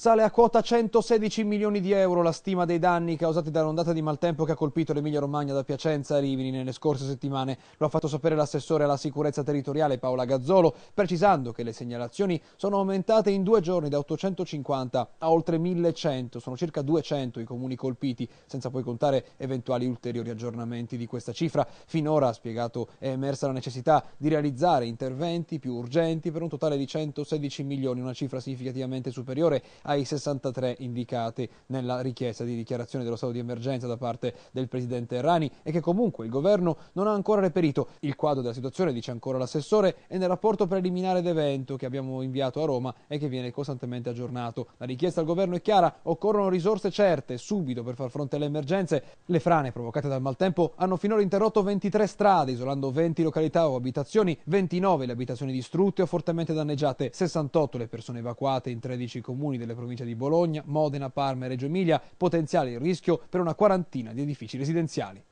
Sale a quota 116 milioni di euro la stima dei danni causati dall'ondata di maltempo che ha colpito l'Emilia Romagna da Piacenza a Rimini nelle scorse settimane. Lo ha fatto sapere l'assessore alla sicurezza territoriale Paola Gazzolo, precisando che le segnalazioni sono aumentate in due giorni da 850 a oltre 1100. Sono circa 200 i comuni colpiti, senza poi contare eventuali ulteriori aggiornamenti di questa cifra. Finora, ha spiegato, è emersa la necessità di realizzare interventi più urgenti per un totale di 116 milioni, una cifra significativamente superiore ai 63 indicati nella richiesta di dichiarazione dello stato di emergenza da parte del presidente Errani e che comunque il governo non ha ancora reperito. Il quadro della situazione, dice ancora l'assessore, è nel rapporto preliminare d'evento che abbiamo inviato a Roma e che viene costantemente aggiornato. La richiesta al governo è chiara, occorrono risorse certe subito per far fronte alle emergenze. Le frane provocate dal maltempo hanno finora interrotto 23 strade, isolando 20 località o abitazioni, 29 le abitazioni distrutte o fortemente danneggiate, 68 le persone evacuate in 13 comuni delle provincia di Bologna, Modena, Parma e Reggio Emilia, potenziale il rischio per una quarantina di edifici residenziali.